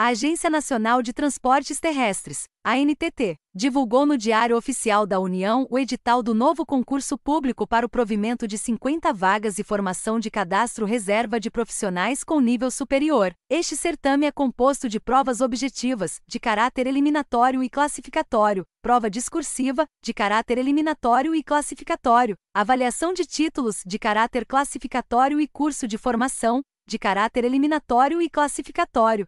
A Agência Nacional de Transportes Terrestres, ANTT, divulgou no Diário Oficial da União o edital do novo concurso público para o provimento de 50 vagas e formação de cadastro reserva de profissionais com nível superior. Este certame é composto de provas objetivas, de caráter eliminatório e classificatório, prova discursiva, de caráter eliminatório e classificatório, avaliação de títulos, de caráter classificatório e curso de formação, de caráter eliminatório e classificatório,